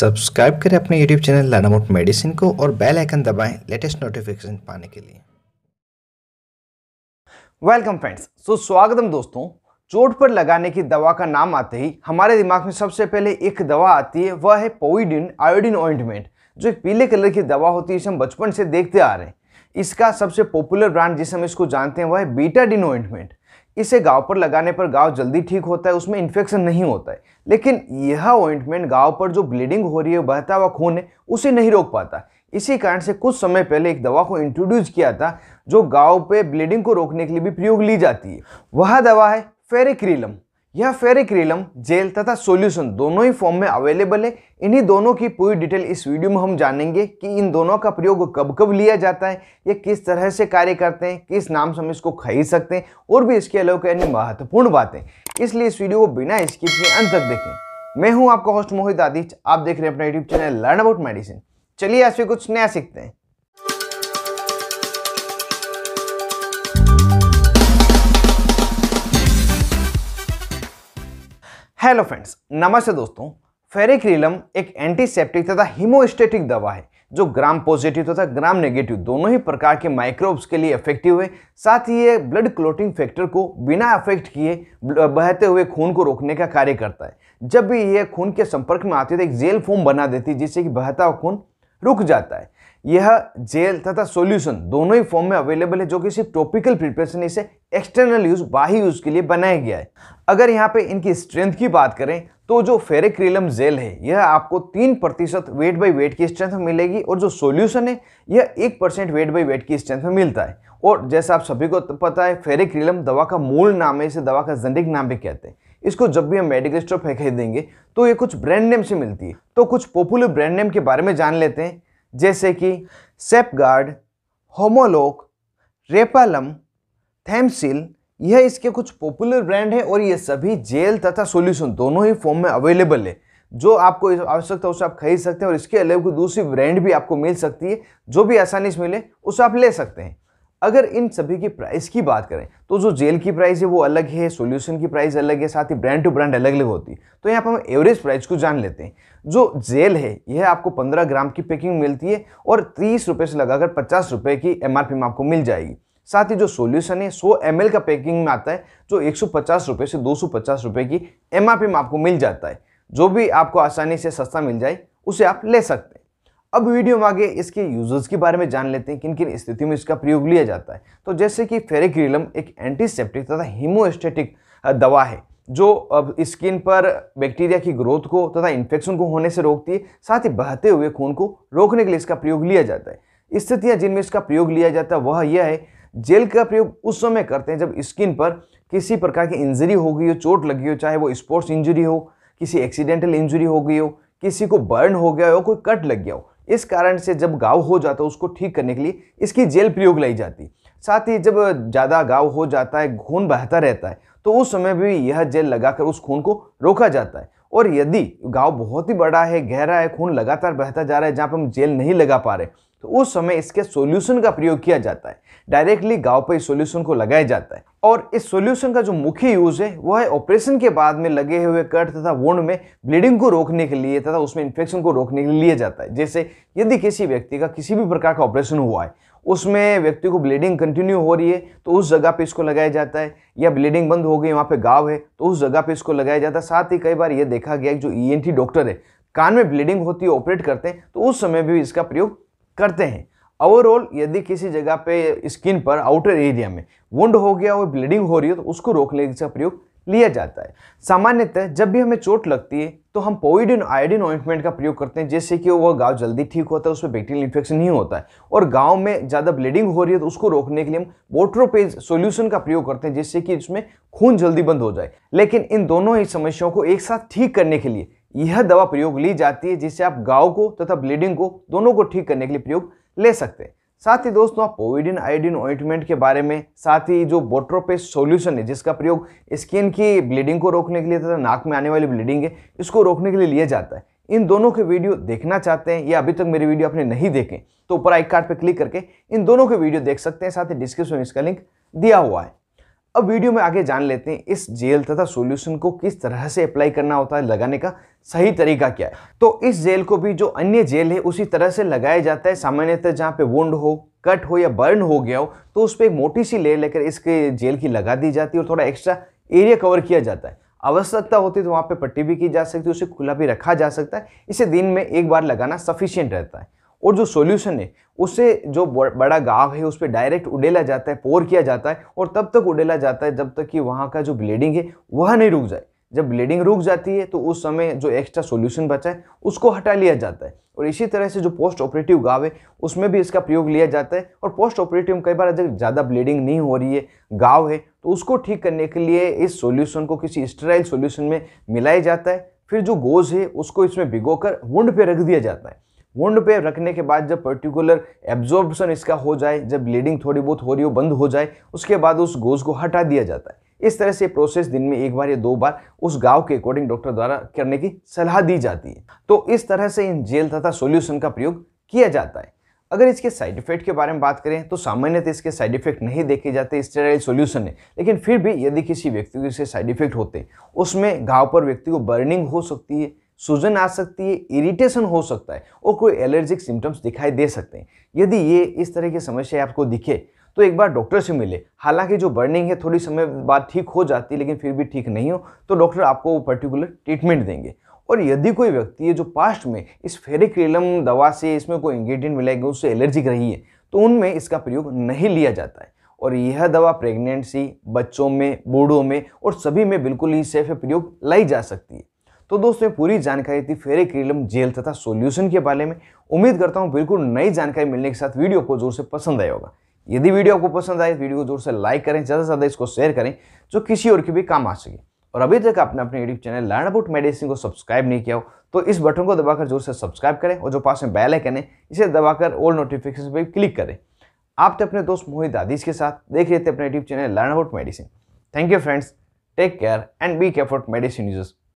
subscribe करें अपने YouTube channel लाना मोट मेडिसिन को और बेल आइकन दबाएं लेटेस्ट नोटिफिकेशन पाने के लिए वेलकम फ्रेंड्स सो स्वागतम दोस्तों चोट पर लगाने की दवा का नाम आते ही हमारे दिमाग में सबसे पहले एक दवा आती है वह है पोइडिन आयोडिन ऑइंटमेंट जो एक पीले कलर की दवा होती है इसे हम बचपन से देखते आ रहे हैं इसका सबसे पॉपुलर ब्रांड जिसे हम इसको जानते हैं वह है बीटाडिन ऑइंटमेंट इसे गांव पर लगाने पर गांव जल्दी ठीक होता है उसमें इन्फेक्शन नहीं होता है लेकिन यह ऑइंटमेंट गांव पर जो ब्लीडिंग हो रही है बहता हुआ खून है उसे नहीं रोक पाता इसी कारण से कुछ समय पहले एक दवा को इंट्रोड्यूस किया था जो गांव पे ब्लीडिंग को रोकने के लिए भी प्रयोग ली जाती है वह दवा है फेरिक्रीलम यह फेरिक रिलम जेल तथा सॉल्यूशन दोनों ही फॉर्म में अवेलेबल है इन्हीं दोनों की पूरी डिटेल इस वीडियो में हम जानेंगे कि इन दोनों का प्रयोग कब कब लिया जाता है ये किस तरह से कार्य करते हैं किस नाम से हम इसको खरीद सकते हैं और भी इसके अलावा अन्य महत्वपूर्ण बातें इसलिए इस वीडियो को बिना स्किप के अंत तक देखें मैं हूँ आपका होस्ट मोहित आदित्य आप देख रहे हैं अपना YouTube channel learn about medicine चलिए ऐसे कुछ नया सीखते हैं हेलो फ्रेंड्स नमस्ते दोस्तों फेरिक्रिलम एक एंटीसेप्टिक तथा हीमोस्टेटिक दवा है जो ग्राम पॉजिटिव तथा ग्राम नेगेटिव दोनों ही प्रकार के माइक्रोब्स के लिए इफेक्टिव है साथ ही ये ब्लड क्लोटिंग फैक्टर को बिना अफेक्ट किए बहते हुए खून को रोकने का कार्य करता है जब भी ये खून के संपर्क में आती है तो एक जेल फोम बना देती है जिससे कि बहता हुआ खून रुक जाता है यह जेल तथा सॉल्यूशन दोनों ही फॉर्म में अवेलेबल है जो कि सिर्फ टॉपिकल प्रिपरेशन इसे एक्सटर्नल यूज बाह्य यूज के लिए बनाया गया है अगर यहाँ पे इनकी स्ट्रेंथ की बात करें तो जो फेरेक्रिलम जेल है यह आपको तीन प्रतिशत वेट बाई वेट की स्ट्रेंथ में मिलेगी और जो सोल्यूशन है यह एक परसेंट वेट बाई वेट की स्ट्रेंथ में मिलता है और जैसा आप सभी को पता है फेरेक्रिलम दवा का मूल नाम है इसे दवा का जेनेरिक नाम भी कहते हैं इसको जब भी हम मेडिकल स्टोर पर खरीदेंगे तो ये कुछ ब्रांड नेम से मिलती है तो कुछ पॉपुलर ब्रांड नेम के बारे में जान लेते हैं जैसे कि सेपगार्ड होमोलोक रेपालम थेमसिल यह इसके कुछ पॉपुलर ब्रांड है और ये सभी जेल तथा सॉल्यूशन दोनों ही फॉर्म में अवेलेबल है जो आपको आवश्यकता उसे आप खरीद सकते हैं और इसके अलावा कोई दूसरी ब्रांड भी आपको मिल सकती है जो भी आसानी से मिले उसे आप ले सकते हैं अगर इन सभी की प्राइस की बात करें तो जो जेल की प्राइस है वो अलग है सॉल्यूशन की प्राइस अलग है साथ ही ब्रांड टू ब्रांड अलग अलग होती है तो यहाँ पर हम एवरेज प्राइस को जान लेते हैं जो जेल है यह आपको 15 ग्राम की पैकिंग मिलती है और तीस रुपये से लगाकर पचास रुपये की एम में आपको मिल जाएगी साथ ही जो सोल्यूशन है सौ एम का पैकिंग में आता है जो एक रुपये से दो रुपये की एम में आपको मिल जाता है जो भी आपको आसानी से सस्ता मिल जाए उसे आप ले सकते हैं अब वीडियो में आगे इसके यूजर्स के बारे में जान लेते हैं किन किन स्थिति में इसका प्रयोग लिया जाता है तो जैसे कि फेरेग्रिलम एक एंटीसेप्टिक तथा हीमोस्टेटिक दवा है जो अब स्किन पर बैक्टीरिया की ग्रोथ को तथा इन्फेक्शन को होने से रोकती है साथ ही बहते हुए खून को रोकने के लिए इसका प्रयोग लिया जाता है स्थितियाँ जिनमें इसका प्रयोग लिया जाता है वह यह है जेल का प्रयोग उस समय करते हैं जब स्किन पर किसी प्रकार की इंजरी हो गई हो चोट लगी हो चाहे वो स्पोर्ट्स इंजरी हो किसी एक्सीडेंटल इंजरी हो गई हो किसी को बर्न हो गया हो कोई कट लग गया हो इस कारण से जब गाँव हो जाता है उसको ठीक करने के लिए इसकी जेल प्रयोग लाई जाती साथ ही जब ज़्यादा गाँव हो जाता है खून बहता रहता है तो उस समय भी यह जेल लगाकर उस खून को रोका जाता है और यदि गाँव बहुत ही बड़ा है गहरा है खून लगातार बहता जा रहा है जहाँ पर हम जेल नहीं लगा पा रहे तो उस समय इसके सॉल्यूशन का प्रयोग किया जाता है डायरेक्टली गाँव पर इस सोल्यूशन को लगाया जाता है और इस सॉल्यूशन का जो मुख्य यूज है वो है ऑपरेशन के बाद में लगे हुए कट तथा वोड में ब्लीडिंग को रोकने के लिए तथा उसमें इन्फेक्शन को रोकने के लिए लिया जाता है जैसे यदि किसी व्यक्ति का किसी भी प्रकार का ऑपरेशन हुआ है उसमें व्यक्ति को ब्लीडिंग कंटिन्यू हो रही है तो उस जगह पे इसको लगाया जाता है या ब्लीडिंग बंद हो गई वहाँ पे गाँव है तो उस जगह पे इसको लगाया जाता है साथ ही कई बार ये देखा गया जो ई e डॉक्टर है कान में ब्लीडिंग होती है ऑपरेट करते हैं तो उस समय भी इसका प्रयोग करते हैं ओवरऑल यदि किसी जगह पे स्किन पर आउटर एरिया में वुंड हो गया और ब्लीडिंग हो रही हो तो उसको रोकने का प्रयोग लिया जाता है सामान्यतः जब भी हमें चोट लगती है तो हम पोइडिन आयोडिन ऑइंटमेंट का प्रयोग करते हैं जिससे कि वह गाँव जल्दी ठीक होता है उसमें बैक्टीरियल इन्फेक्शन नहीं होता है और गाँव में ज़्यादा ब्लीडिंग हो रही है तो उसको रोकने के लिए हम वोट्रोपेज सोल्यूशन का प्रयोग करते हैं जिससे कि इसमें खून जल्दी बंद हो जाए लेकिन इन दोनों ही समस्याओं को एक साथ ठीक करने के लिए यह दवा प्रयोग ली जाती है जिससे आप गाँव को तथा ब्लीडिंग को दोनों को ठीक करने के लिए प्रयोग ले सकते हैं साथ ही दोस्तों आप ओविडिन आइडिन ऑइंटमेंट के बारे में साथ ही जो बोट्रोपेस्ट सॉल्यूशन है जिसका प्रयोग स्किन की ब्लीडिंग को रोकने के लिए तथा नाक में आने वाली ब्लीडिंग है इसको रोकने के लिए लिया जाता है इन दोनों के वीडियो देखना चाहते हैं या अभी तक मेरी वीडियो आपने नहीं देखें तो ऊपर आई कार्ड पर क्लिक करके इन दोनों के वीडियो देख सकते हैं साथ ही डिस्क्रिप्शन में इसका लिंक दिया हुआ है अब वीडियो में आगे जान लेते हैं इस जेल तथा सॉल्यूशन को किस तरह से अप्लाई करना होता है लगाने का सही तरीका क्या है तो इस जेल को भी जो अन्य जेल है उसी तरह से लगाया जाता है सामान्यतः जहाँ पे वुंड हो कट हो या बर्न हो गया हो तो उस पर एक मोटी सी लेयर लेकर इसके जेल की लगा दी जाती है और थोड़ा एक्स्ट्रा एरिया कवर किया जाता है आवश्यकता होती है तो वहाँ पर पट्टी भी की जा सकती है उसे खुला भी रखा जा सकता है इसे दिन में एक बार लगाना सफिशियंट रहता है और जो सोल्यूशन है उसे जो बड़ा गाँव है उस पर डायरेक्ट उडेला जाता है पोर किया जाता है और तब तक उडेला जाता है जब तक कि वहाँ का जो ब्लीडिंग है वह नहीं रुक जाए जब ब्लीडिंग रुक जाती है तो उस समय जो एक्स्ट्रा सॉल्यूशन बचा है उसको हटा लिया जाता है और इसी तरह से जो पोस्ट ऑपरेटिव गाव है उसमें भी इसका प्रयोग लिया जाता है और पोस्ट ऑपरेटिव में कई बार अगर ज़्यादा ब्लीडिंग नहीं हो रही है गाव है तो उसको ठीक करने के लिए इस सोल्यूशन को किसी स्टराइल सोल्यूशन में मिलाया जाता है फिर जो गोज है उसको इसमें भिगो कर पे रख दिया जाता है वुंड पे रखने के बाद जब पर्टिकुलर एब्जॉर्बशन इसका हो जाए जब ब्लीडिंग थोड़ी बहुत हो रही हो बंद हो जाए उसके बाद उस गोज को हटा दिया जाता है इस तरह से प्रोसेस दिन में एक बार या दो बार उस गांव के अकॉर्डिंग डॉक्टर द्वारा करने की सलाह दी जाती है तो इस तरह से इन जेल तथा सोल्यूशन का प्रयोग किया जाता है अगर इसके साइड इफेक्ट के बारे में बात करें तो सामान्यतः इसके साइड इफेक्ट नहीं देखे जाते स्टेराइल सॉल्यूशन है लेकिन फिर भी यदि किसी व्यक्ति को इसके साइड इफेक्ट होते उसमें घाव पर व्यक्ति को बर्निंग हो सकती है सूजन आ सकती है इरिटेशन हो सकता है और कोई एलर्जिक सिम्टम्स दिखाई दे सकते हैं यदि ये इस तरह की समस्या आपको दिखे तो एक बार डॉक्टर से मिले हालांकि जो बर्निंग है थोड़ी समय बाद ठीक हो जाती है लेकिन फिर भी ठीक नहीं हो तो डॉक्टर आपको वो पर्टिकुलर ट्रीटमेंट देंगे और यदि कोई व्यक्ति है जो पास्ट में इस फेरिक्रिलम दवा से इसमें कोई इंग्रेडिएंट मिला गया उससे एलर्जिक रही है तो उनमें इसका प्रयोग नहीं लिया जाता है और यह दवा प्रेग्नेंसी बच्चों में बूढ़ों में और सभी में बिल्कुल ही सेफ प्रयोग लाई जा सकती है तो दोस्तों पूरी जानकारी थी फेरिक्रिलम जेल तथा सोल्यूशन के बारे में उम्मीद करता हूँ बिल्कुल नई जानकारी मिलने के साथ वीडियो को जोर से पसंद आया होगा यदि वीडियो आपको पसंद आए वीडियो को जोर से लाइक करें ज़्यादा से ज़्यादा इसको शेयर करें जो किसी और के भी काम आ सके और अभी तक आपने अपने YouTube channel learn about medicine को सब्सक्राइब नहीं किया हो तो इस बटन को दबाकर जोर से सब्सक्राइब करें और जो पास में बेल आइकन है इसे दबाकर ऑल नोटिफिकेशन पर क्लिक करें आप तो अपने दोस्त मोहित दादीज के साथ देख रहे थे अपने YouTube channel learn about medicine thank you friends take care and be careful medicine users